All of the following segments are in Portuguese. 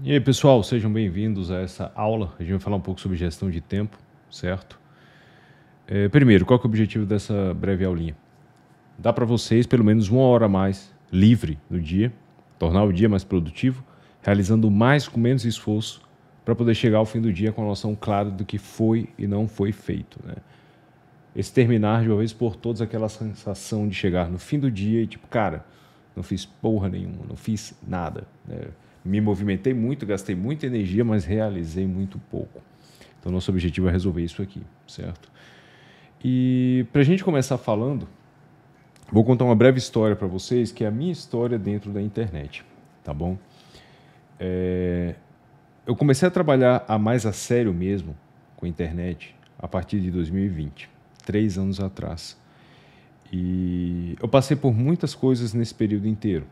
E aí, pessoal, sejam bem-vindos a essa aula. A gente vai falar um pouco sobre gestão de tempo, certo? É, primeiro, qual é o objetivo dessa breve aulinha? Dar para vocês pelo menos uma hora a mais livre no dia, tornar o dia mais produtivo, realizando mais com menos esforço para poder chegar ao fim do dia com a noção clara do que foi e não foi feito, né? terminar de uma vez por todas aquela sensação de chegar no fim do dia e tipo, cara, não fiz porra nenhuma, não fiz nada. Né? me movimentei muito, gastei muita energia, mas realizei muito pouco. Então, nosso objetivo é resolver isso aqui, certo? E para a gente começar falando, vou contar uma breve história para vocês, que é a minha história dentro da internet, tá bom? É... Eu comecei a trabalhar a mais a sério mesmo com a internet a partir de 2020, três anos atrás. E eu passei por muitas coisas nesse período inteiro,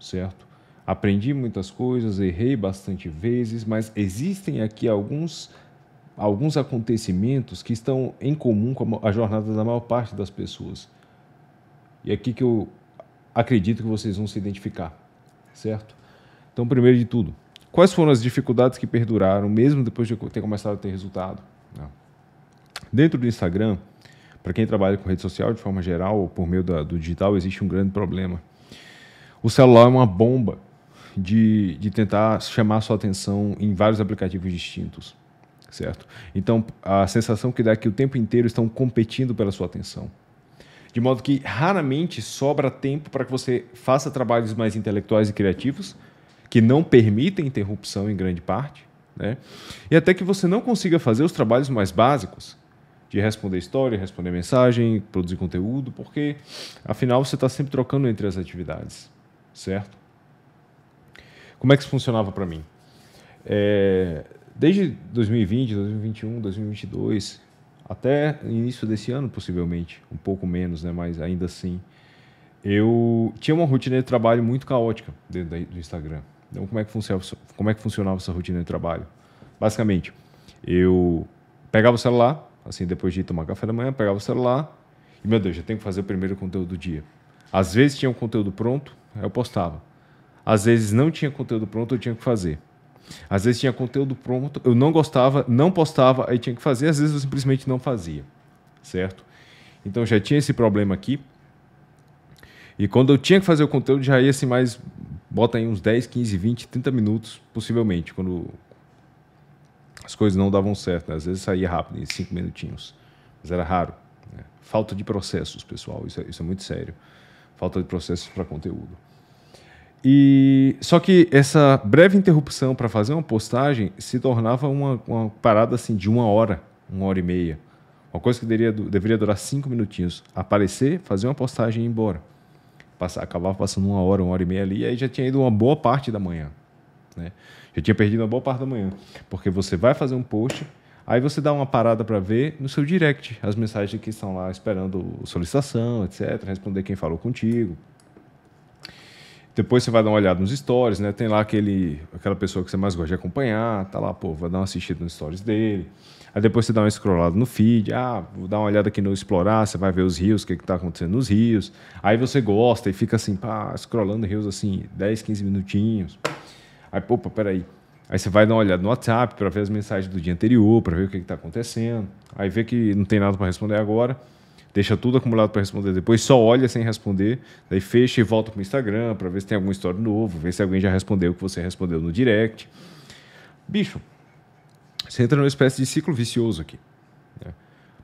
certo? Aprendi muitas coisas, errei bastante vezes, mas existem aqui alguns alguns acontecimentos que estão em comum com a jornada da maior parte das pessoas. E é aqui que eu acredito que vocês vão se identificar, certo? Então, primeiro de tudo, quais foram as dificuldades que perduraram mesmo depois de ter começado a ter resultado? Né? Dentro do Instagram, para quem trabalha com rede social de forma geral ou por meio da, do digital, existe um grande problema. O celular é uma bomba de, de tentar chamar sua atenção em vários aplicativos distintos, certo? Então, a sensação que dá é que o tempo inteiro estão competindo pela sua atenção. De modo que raramente sobra tempo para que você faça trabalhos mais intelectuais e criativos, que não permitem interrupção em grande parte, né? e até que você não consiga fazer os trabalhos mais básicos, de responder história, responder mensagem, produzir conteúdo, porque afinal você está sempre trocando entre as atividades, certo? Como é que isso funcionava para mim? É, desde 2020, 2021, 2022, até início desse ano, possivelmente, um pouco menos, né? mas ainda assim, eu tinha uma rotina de trabalho muito caótica dentro do Instagram. Então, como é que funcionava, como é que funcionava essa rotina de trabalho? Basicamente, eu pegava o celular, assim, depois de tomar café da manhã, pegava o celular e, meu Deus, já tenho que fazer o primeiro conteúdo do dia. Às vezes tinha um conteúdo pronto, eu postava. Às vezes não tinha conteúdo pronto, eu tinha que fazer. Às vezes tinha conteúdo pronto, eu não gostava, não postava, aí tinha que fazer, às vezes eu simplesmente não fazia, certo? Então já tinha esse problema aqui. E quando eu tinha que fazer o conteúdo, já ia assim mais, bota aí uns 10, 15, 20, 30 minutos, possivelmente, quando as coisas não davam certo. Né? Às vezes saía rápido, em 5 minutinhos, mas era raro. Né? Falta de processos, pessoal, isso é, isso é muito sério. Falta de processos para conteúdo. E só que essa breve interrupção para fazer uma postagem se tornava uma, uma, parada assim de uma hora, uma hora e meia. Uma coisa que deveria, deveria durar cinco minutinhos. Aparecer, fazer uma postagem e ir embora. Passar, acabava passando uma hora, uma hora e meia ali, e aí já tinha ido uma boa parte da manhã. Né? Já tinha perdido uma boa parte da manhã. Porque você vai fazer um post, aí você dá uma parada para ver no seu direct as mensagens que estão lá esperando solicitação, etc. Responder quem falou contigo, depois você vai dar uma olhada nos stories, né? Tem lá aquele, aquela pessoa que você mais gosta de acompanhar, tá lá, pô, vai dar uma assistida nos stories dele. Aí depois você dá uma scrollada no feed, ah, vou dar uma olhada aqui no explorar, você vai ver os rios, o que, que tá acontecendo nos rios. Aí você gosta e fica assim, pá, scrollando rios assim, 10, 15 minutinhos. Aí, opa, peraí. Aí você vai dar uma olhada no WhatsApp para ver as mensagens do dia anterior, para ver o que tá acontecendo. Aí vê que não tem nada para responder agora deixa tudo acumulado para responder depois, só olha sem responder, daí fecha e volta para o Instagram para ver se tem alguma história novo, ver se alguém já respondeu o que você respondeu no direct. Bicho, você entra numa espécie de ciclo vicioso aqui. Né?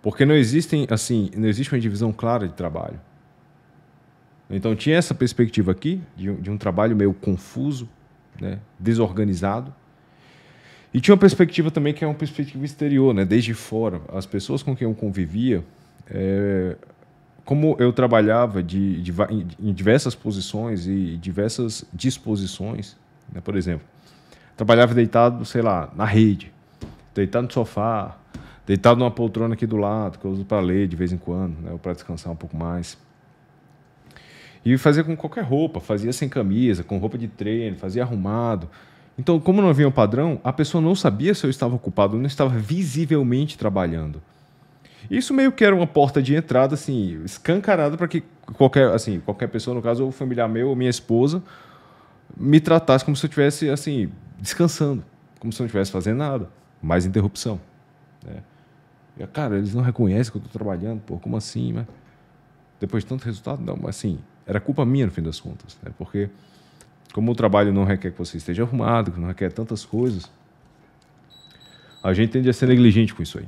Porque não existem, assim, não existe uma divisão clara de trabalho. Então tinha essa perspectiva aqui de, de um trabalho meio confuso, né? desorganizado. E tinha uma perspectiva também que é uma perspectiva exterior, né? desde fora. As pessoas com quem eu convivia é, como eu trabalhava de, de, em diversas posições e diversas disposições, né? por exemplo, trabalhava deitado, sei lá, na rede, deitado no sofá, deitado numa poltrona aqui do lado, que eu uso para ler de vez em quando, né? ou para descansar um pouco mais. E fazia com qualquer roupa, fazia sem camisa, com roupa de treino, fazia arrumado. Então, como não havia um padrão, a pessoa não sabia se eu estava ocupado, ou não estava visivelmente trabalhando. Isso meio que era uma porta de entrada, assim, escancarada para que qualquer, assim, qualquer pessoa, no caso, ou familiar meu, ou minha esposa, me tratasse como se eu estivesse, assim, descansando, como se eu não estivesse fazendo nada, mais interrupção. Né? E, cara, eles não reconhecem que eu estou trabalhando, pô, como assim, né? Depois de tanto resultado, não, mas assim, era culpa minha no fim das contas, né? Porque como o trabalho não requer que você esteja arrumado, que não requer tantas coisas, a gente tende a ser negligente com isso aí.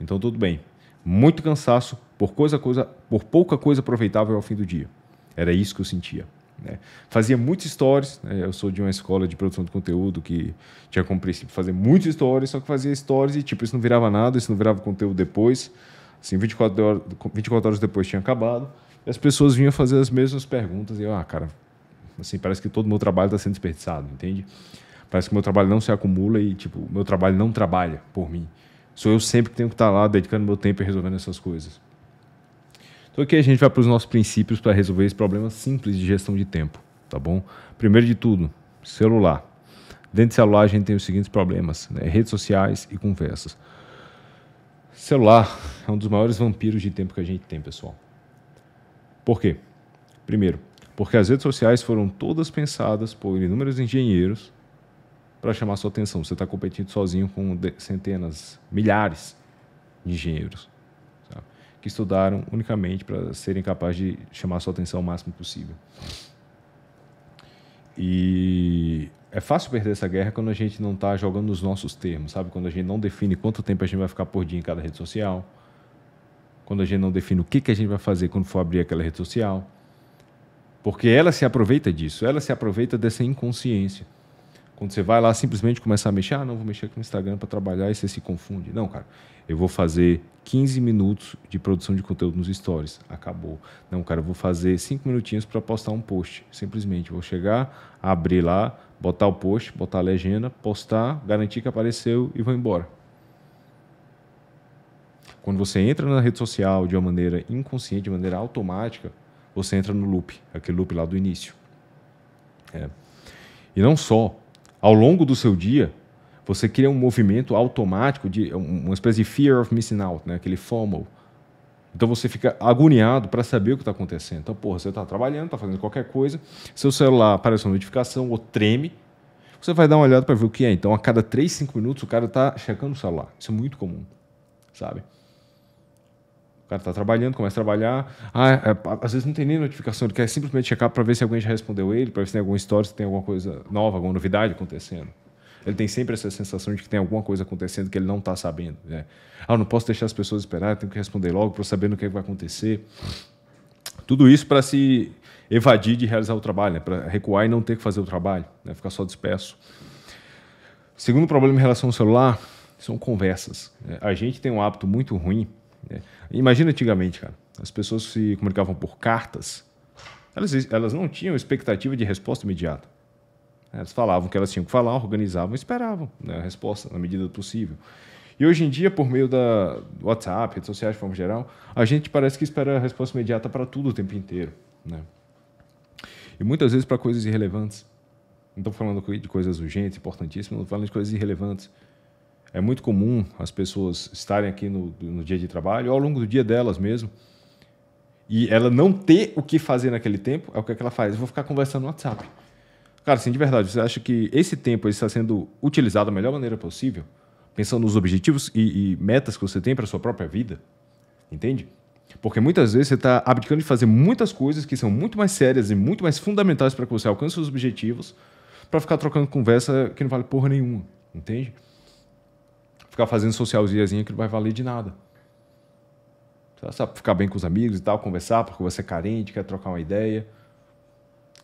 Então tudo bem. Muito cansaço por coisa, coisa, por pouca coisa aproveitável ao fim do dia. Era isso que eu sentia. Né? Fazia muitos stories. Né? Eu sou de uma escola de produção de conteúdo que tinha como princípio fazer muitos stories, só que fazia stories e tipo isso não virava nada, isso não virava conteúdo depois. Assim, 24 horas, 24 horas depois tinha acabado. E as pessoas vinham fazer as mesmas perguntas e eu, ah, cara, assim, parece que todo o meu trabalho está sendo desperdiçado, entende? Parece que o meu trabalho não se acumula e, tipo, o meu trabalho não trabalha por mim. Sou eu sempre que tenho que estar tá lá dedicando meu tempo e resolvendo essas coisas. Então aqui a gente vai para os nossos princípios para resolver esse problema simples de gestão de tempo, tá bom? Primeiro de tudo, celular. Dentro de celular a gente tem os seguintes problemas, né? redes sociais e conversas. Celular é um dos maiores vampiros de tempo que a gente tem, pessoal. Por quê? Primeiro, porque as redes sociais foram todas pensadas por inúmeros engenheiros para chamar sua atenção. Você está competindo sozinho com centenas, milhares de engenheiros sabe? que estudaram unicamente para serem capazes de chamar sua atenção o máximo possível. E é fácil perder essa guerra quando a gente não está jogando nos nossos termos, sabe? Quando a gente não define quanto tempo a gente vai ficar por dia em cada rede social, quando a gente não define o que, que a gente vai fazer quando for abrir aquela rede social. Porque ela se aproveita disso, ela se aproveita dessa inconsciência. Quando você vai lá simplesmente começar a mexer, ah, não, vou mexer aqui no Instagram para trabalhar e você se confunde. Não, cara, eu vou fazer 15 minutos de produção de conteúdo nos stories. Acabou. Não, cara, eu vou fazer 5 minutinhos para postar um post. Simplesmente vou chegar, abrir lá, botar o post, botar a legenda, postar, garantir que apareceu e vou embora. Quando você entra na rede social de uma maneira inconsciente, de maneira automática, você entra no loop, aquele loop lá do início. É. E não só ao longo do seu dia, você cria um movimento automático, de uma espécie de fear of missing out, né? aquele FOMO. Então você fica agoniado para saber o que está acontecendo. Então, porra, você está trabalhando, está fazendo qualquer coisa, seu celular aparece uma notificação ou treme, você vai dar uma olhada para ver o que é. Então, a cada 3, 5 minutos, o cara está checando o celular. Isso é muito comum, sabe? O cara está trabalhando, começa a trabalhar. Ah, é, às vezes não tem nem notificação, ele quer simplesmente checar para ver se alguém já respondeu ele, para ver se tem alguma história, se tem alguma coisa nova, alguma novidade acontecendo. Ele tem sempre essa sensação de que tem alguma coisa acontecendo que ele não está sabendo. Né? Ah, não posso deixar as pessoas esperar, tenho que responder logo para saber no é que vai acontecer. Tudo isso para se evadir de realizar o trabalho, né? para recuar e não ter que fazer o trabalho, né? ficar só disperso. Segundo problema em relação ao celular são conversas. Né? A gente tem um hábito muito ruim né? Imagina antigamente, cara, as pessoas se comunicavam por cartas, elas, elas não tinham expectativa de resposta imediata. Elas falavam o que elas tinham que falar, organizavam esperavam né, a resposta na medida do possível. E hoje em dia, por meio da WhatsApp, redes sociais de forma geral, a gente parece que espera a resposta imediata para tudo o tempo inteiro. Né? E muitas vezes para coisas irrelevantes. Não estou falando de coisas urgentes, importantíssimas, estou falando de coisas irrelevantes. É muito comum as pessoas estarem aqui no, no dia de trabalho, ou ao longo do dia delas mesmo, e ela não ter o que fazer naquele tempo, é o que, é que ela faz? Eu vou ficar conversando no WhatsApp. Cara, assim, de verdade, você acha que esse tempo está sendo utilizado da melhor maneira possível? Pensando nos objetivos e, e metas que você tem para sua própria vida? Entende? Porque muitas vezes você está abdicando de fazer muitas coisas que são muito mais sérias e muito mais fundamentais para que você alcance seus objetivos, para ficar trocando conversa que não vale porra nenhuma, entende? ficar fazendo socialzinha que não vai valer de nada. Sabe, ficar bem com os amigos e tal, conversar, porque você é carente, quer trocar uma ideia.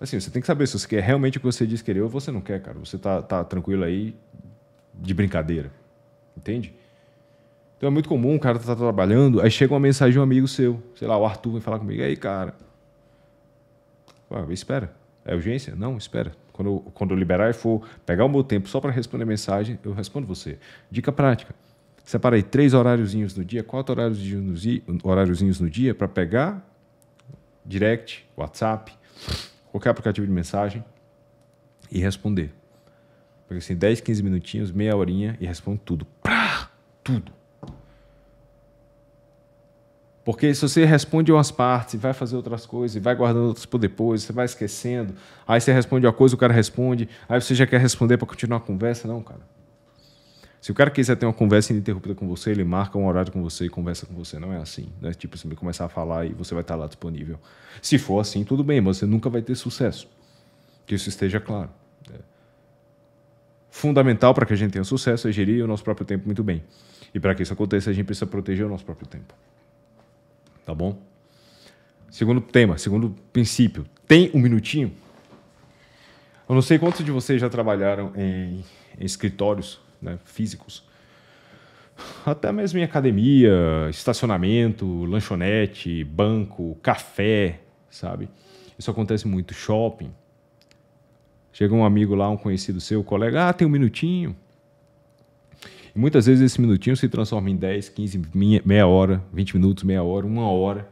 Assim, você tem que saber se você quer realmente o que você diz querer ou você não quer, cara. Você tá, tá tranquilo aí de brincadeira. Entende? Então é muito comum o cara tá trabalhando, aí chega uma mensagem de um amigo seu. Sei lá, o Arthur vem falar comigo. Aí, cara. Ué, espera. É urgência? Não, espera. Quando, quando eu liberar e for pegar o meu tempo só para responder mensagem, eu respondo você. Dica prática. Separei três horáriozinhos no dia, quatro horáriozinhos no dia para pegar direct, WhatsApp, qualquer aplicativo de mensagem e responder. Porque assim, 10, 15 minutinhos, meia horinha e respondo tudo. Prá, tudo. Porque se você responde umas partes, vai fazer outras coisas, e vai guardando outras por depois, você vai esquecendo. Aí você responde uma coisa, o cara responde. Aí você já quer responder para continuar a conversa. Não, cara. Se o cara quiser ter uma conversa ininterrupta com você, ele marca um horário com você e conversa com você. Não é assim. é tipo você vai começar a falar e você vai estar lá disponível. Se for assim, tudo bem, mas você nunca vai ter sucesso. Que isso esteja claro. É. Fundamental para que a gente tenha sucesso é gerir o nosso próprio tempo muito bem. E para que isso aconteça, a gente precisa proteger o nosso próprio tempo tá bom? Segundo tema, segundo princípio, tem um minutinho? Eu não sei quantos de vocês já trabalharam em, em escritórios né, físicos, até mesmo em academia, estacionamento, lanchonete, banco, café, sabe? Isso acontece muito. Shopping. Chega um amigo lá, um conhecido seu, colega, ah, tem um minutinho. E muitas vezes esse minutinho se transforma em 10, 15, meia hora, 20 minutos, meia hora, uma hora,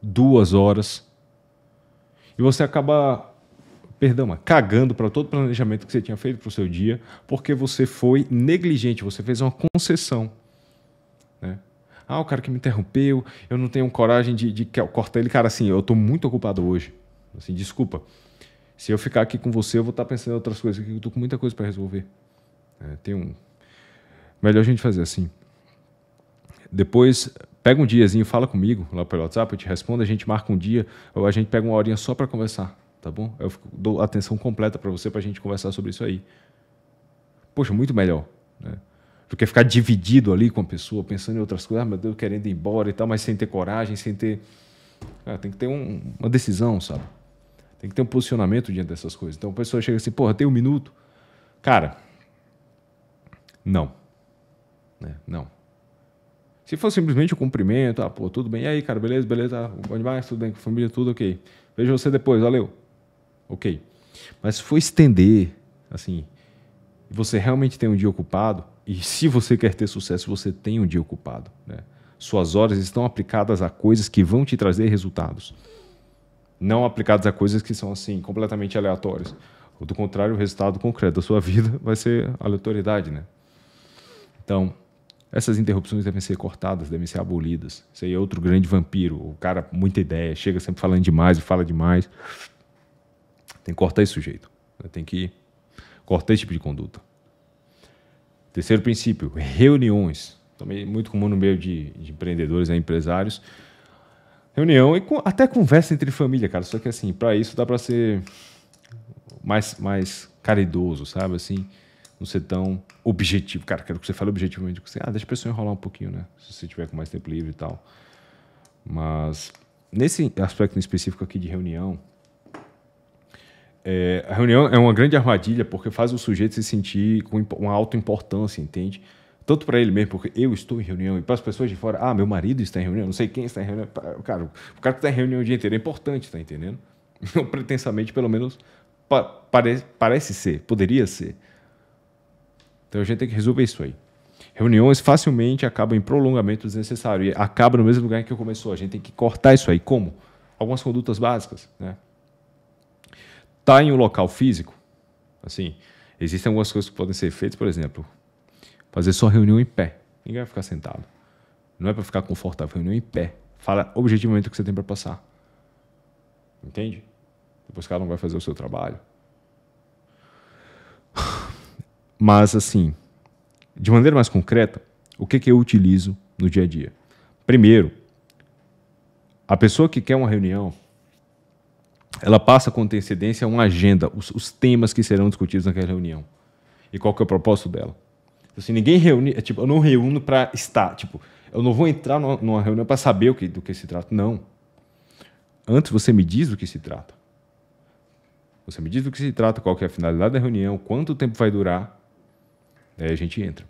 duas horas. E você acaba, perdão, cagando para todo o planejamento que você tinha feito para o seu dia, porque você foi negligente, você fez uma concessão. Né? Ah, o cara que me interrompeu, eu não tenho coragem de, de cortar ele. Cara, assim, eu estou muito ocupado hoje. Assim, desculpa. Se eu ficar aqui com você, eu vou estar tá pensando em outras coisas, eu estou com muita coisa para resolver. É, tem um, melhor a gente fazer assim. Depois, pega um diazinho, fala comigo lá pelo WhatsApp, eu te respondo, a gente marca um dia, ou a gente pega uma horinha só para conversar, tá bom? Eu dou atenção completa para você, para a gente conversar sobre isso aí. Poxa, muito melhor, né? Do que ficar dividido ali com a pessoa, pensando em outras coisas, ah, meu Deus, querendo ir embora e tal, mas sem ter coragem, sem ter... Ah, tem que ter um, uma decisão, sabe? Tem que ter um posicionamento diante dessas coisas. Então a pessoa chega assim, porra, tem um minuto. Cara, não. Né? Não. Se for simplesmente o um cumprimento, ah, pô, tudo bem, e aí, cara, beleza, beleza, bom demais, tudo bem com a família, tudo ok. Vejo você depois, valeu. Ok. Mas se for estender, assim, você realmente tem um dia ocupado, e se você quer ter sucesso, você tem um dia ocupado. Né? Suas horas estão aplicadas a coisas que vão te trazer resultados. Não aplicadas a coisas que são, assim, completamente aleatórias. Ou do contrário, o resultado concreto da sua vida vai ser aleatoriedade, né? Então, essas interrupções devem ser cortadas, devem ser abolidas. Isso aí é outro grande vampiro. O cara, muita ideia, chega sempre falando demais e fala demais. Tem que cortar esse sujeito. Tem que cortar esse tipo de conduta. Terceiro princípio, reuniões. Também muito comum no meio de, de empreendedores e né, empresários. Reunião e com, até conversa entre família, cara. Só que assim, para isso dá para ser mais, mais caridoso, sabe? Assim, não ser tão objetivo. Cara, quero que você fale objetivamente com você. Ah, deixa a pessoa enrolar um pouquinho, né? Se você tiver com mais tempo livre e tal. Mas nesse aspecto específico aqui de reunião, é, a reunião é uma grande armadilha porque faz o sujeito se sentir com uma alta importância, entende? Tanto para ele mesmo, porque eu estou em reunião, e para as pessoas de fora, ah, meu marido está em reunião, não sei quem está em reunião. Cara, o cara que está em reunião o dia inteiro é importante, tá entendendo? Então, pretensamente, pelo menos, pa parece ser, poderia ser. Então a gente tem que resolver isso aí. Reuniões facilmente acabam em prolongamento desnecessário e acaba no mesmo lugar em que começou. A gente tem que cortar isso aí. Como? Algumas condutas básicas, né? Tá em um local físico, assim, existem algumas coisas que podem ser feitas, por exemplo, fazer só reunião em pé. Ninguém vai ficar sentado. Não é para ficar confortável, reunião em pé. Fala objetivamente o que você tem para passar. Entende? Depois cada um vai fazer o seu trabalho. Mas, assim, de maneira mais concreta, o que, que eu utilizo no dia a dia? Primeiro, a pessoa que quer uma reunião, ela passa com antecedência uma agenda, os, os temas que serão discutidos naquela reunião. E qual que é o propósito dela? Então, assim, ninguém reúne, é, tipo, eu não reúno para estar, tipo, eu não vou entrar numa, numa reunião para saber o que, do que se trata, não. Antes você me diz do que se trata. Você me diz do que se trata, qual que é a finalidade da reunião, quanto tempo vai durar, Aí a gente entra.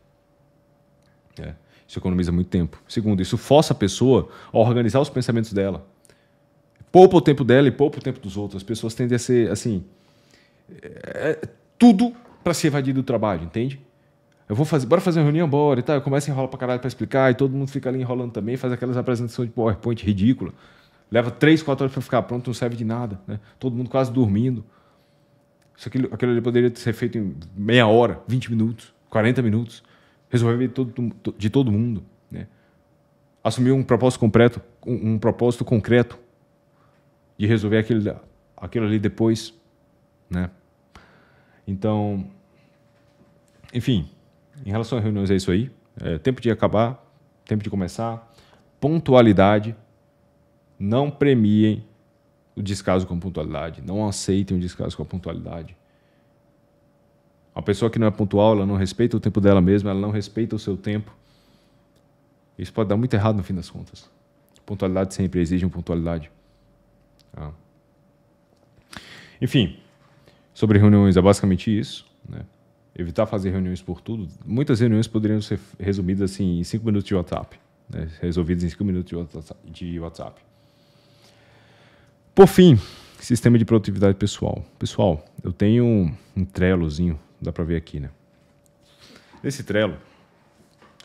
É. Isso economiza muito tempo. Segundo, isso força a pessoa a organizar os pensamentos dela. Poupa o tempo dela e poupa o tempo dos outros. As pessoas tendem a ser assim. É, é tudo para se evadir do trabalho, entende? Eu vou fazer, bora fazer uma reunião, bora e tal. Eu começo a enrolar pra caralho pra explicar e todo mundo fica ali enrolando também, faz aquelas apresentações de PowerPoint ridícula. Leva 3, 4 horas pra ficar pronto, não serve de nada, né? Todo mundo quase dormindo. Isso aquilo, aquilo ali poderia ser feito em meia hora, 20 minutos. 40 minutos, resolver de todo, de todo mundo, né? assumir um propósito concreto, um, um propósito concreto de resolver aquele, aquilo ali depois, né? Então, enfim, em relação a reuniões é isso aí. É, tempo de acabar, tempo de começar, pontualidade. Não premiem o descaso com pontualidade. Não aceitem o descaso com a pontualidade. Uma pessoa que não é pontual, ela não respeita o tempo dela mesma, ela não respeita o seu tempo. Isso pode dar muito errado no fim das contas. Pontualidade sempre exige uma pontualidade. Ah. Enfim, sobre reuniões é basicamente isso. Né? Evitar fazer reuniões por tudo. Muitas reuniões poderiam ser resumidas assim, em 5 minutos de WhatsApp. Né? Resolvidas em 5 minutos de WhatsApp. Por fim, sistema de produtividade pessoal. Pessoal, eu tenho um trelozinho Dá para ver aqui, né? Nesse Trello,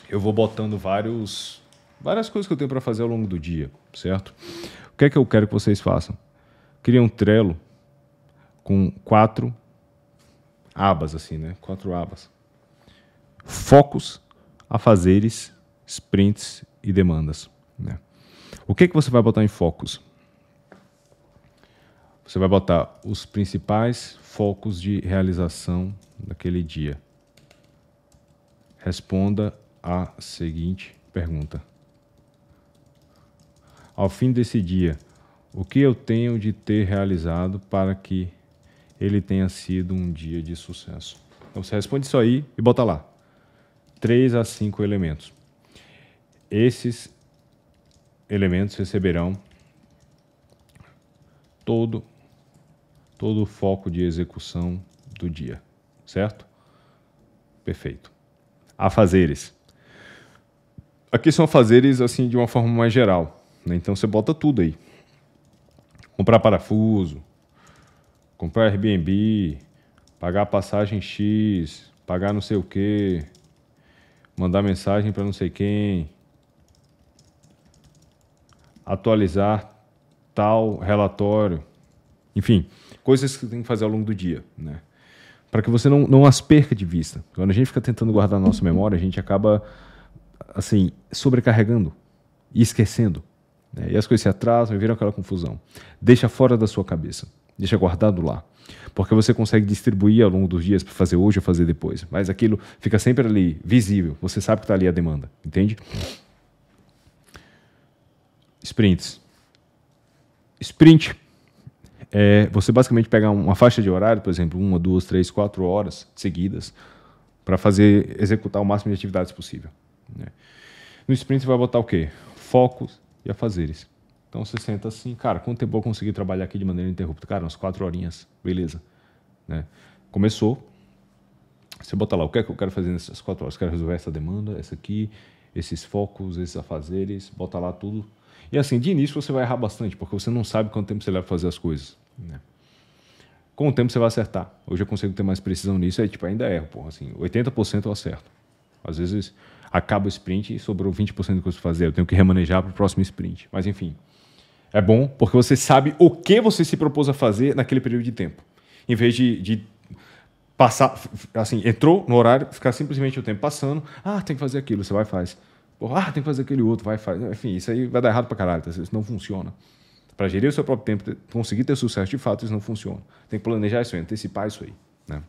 eu vou botando vários, várias coisas que eu tenho para fazer ao longo do dia, certo? O que é que eu quero que vocês façam? Cria um Trello com quatro abas, assim, né? Quatro abas. Focos, afazeres, sprints e demandas. Né? O que, é que você vai botar em focos? Você vai botar os principais focos de realização daquele dia. Responda a seguinte pergunta. Ao fim desse dia, o que eu tenho de ter realizado para que ele tenha sido um dia de sucesso? Então você responde isso aí e bota lá. Três a cinco elementos. Esses elementos receberão todo todo o foco de execução do dia, certo? Perfeito. Afazeres. Aqui são afazeres assim de uma forma mais geral, né? então você bota tudo aí. Comprar parafuso, comprar Airbnb, pagar passagem X, pagar não sei o que, mandar mensagem para não sei quem, atualizar tal relatório, enfim, coisas que você tem que fazer ao longo do dia, né? Para que você não, não as perca de vista. Quando a gente fica tentando guardar a nossa memória, a gente acaba, assim, sobrecarregando e esquecendo. Né? E as coisas se atrasam e viram aquela confusão. Deixa fora da sua cabeça. Deixa guardado lá. Porque você consegue distribuir ao longo dos dias para fazer hoje ou fazer depois. Mas aquilo fica sempre ali, visível. Você sabe que está ali a demanda. Entende? Sprints. Sprint é você basicamente pegar uma faixa de horário, por exemplo, uma, duas, três, quatro horas seguidas, para fazer executar o máximo de atividades possível. Né? No sprint você vai botar o quê? Focos e afazeres. Então você senta assim, cara, quanto tempo eu conseguir trabalhar aqui de maneira interrupta? Cara, umas quatro horinhas, beleza. Né? Começou, você bota lá o que é que eu quero fazer nessas quatro horas. Eu quero resolver essa demanda, essa aqui, esses focos, esses afazeres, bota lá tudo. E assim, de início você vai errar bastante, porque você não sabe quanto tempo você leva para fazer as coisas. Né? Com o tempo você vai acertar. Hoje eu consigo ter mais precisão nisso, aí tipo, ainda erro, porra, assim, 80% eu acerto. Às vezes acaba o sprint e sobrou 20% do que eu fazer, eu tenho que remanejar para o próximo sprint. Mas enfim, é bom porque você sabe o que você se propôs a fazer naquele período de tempo. Em vez de, de passar, assim, entrou no horário, ficar simplesmente o tempo passando, ah, tem que fazer aquilo, você vai e faz. ah, tem que fazer aquele outro, vai e faz. Enfim, isso aí vai dar errado pra caralho, às tá isso não funciona para gerir o seu próprio tempo, conseguir ter sucesso de fato, isso não funciona. Tem que planejar isso aí, antecipar isso aí. Né?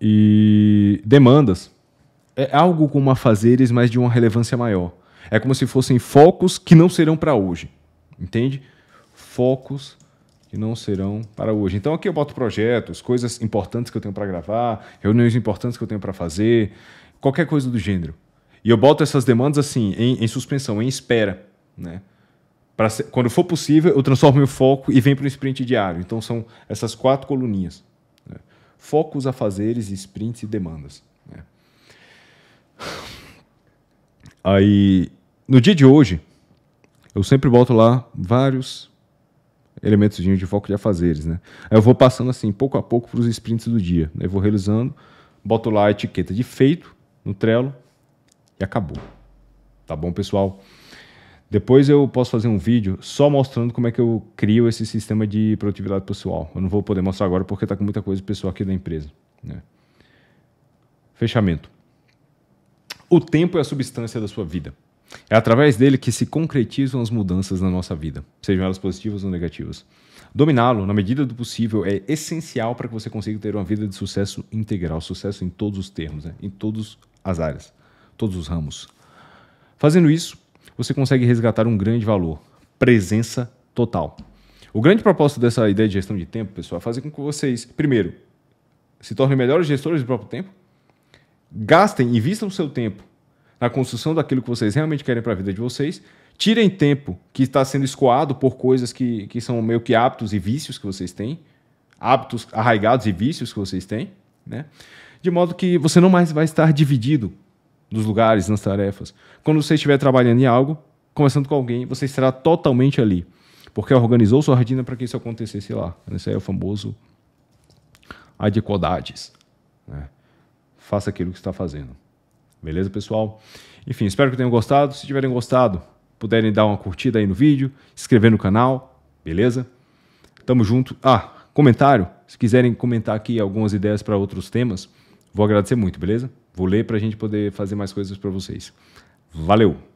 E demandas. É algo como afazeres, mas de uma relevância maior. É como se fossem focos que não serão para hoje. Entende? Focos que não serão para hoje. Então aqui eu boto projetos, coisas importantes que eu tenho para gravar, reuniões importantes que eu tenho para fazer, qualquer coisa do gênero. E eu boto essas demandas assim, em, em suspensão, em espera. Né? quando for possível, eu transformo meu foco e venho para um sprint diário. Então, são essas quatro coluninhas. Né? Focos, afazeres, sprints e demandas. Né? Aí, no dia de hoje, eu sempre boto lá vários elementos de foco de afazeres. Né? Aí eu vou passando assim, pouco a pouco, para os sprints do dia. Né? Eu vou realizando, boto lá a etiqueta de feito no Trello e acabou. Tá bom, pessoal? Depois eu posso fazer um vídeo só mostrando como é que eu crio esse sistema de produtividade pessoal. Eu não vou poder mostrar agora porque está com muita coisa pessoal aqui da empresa. Né? Fechamento. O tempo é a substância da sua vida. É através dele que se concretizam as mudanças na nossa vida, sejam elas positivas ou negativas. Dominá-lo, na medida do possível, é essencial para que você consiga ter uma vida de sucesso integral, sucesso em todos os termos, né? em todas as áreas, todos os ramos. Fazendo isso, você consegue resgatar um grande valor: presença total. O grande propósito dessa ideia de gestão de tempo, pessoal, é fazer com que vocês, primeiro, se tornem melhores gestores do próprio tempo, gastem, invistam o seu tempo na construção daquilo que vocês realmente querem para a vida de vocês, tirem tempo que está sendo escoado por coisas que, que são meio que hábitos e vícios que vocês têm, hábitos arraigados e vícios que vocês têm, né? de modo que você não mais vai estar dividido dos lugares, nas tarefas. Quando você estiver trabalhando em algo, conversando com alguém, você estará totalmente ali. Porque organizou sua rotina para que isso acontecesse lá. Isso aí é o famoso adequadades. Né? Faça aquilo que está fazendo. Beleza, pessoal? Enfim, espero que tenham gostado. Se tiverem gostado, puderem dar uma curtida aí no vídeo, se inscrever no canal, beleza? Tamo junto. Ah, comentário. Se quiserem comentar aqui algumas ideias para outros temas, Vou agradecer muito, beleza? Vou ler para a gente poder fazer mais coisas para vocês. Valeu!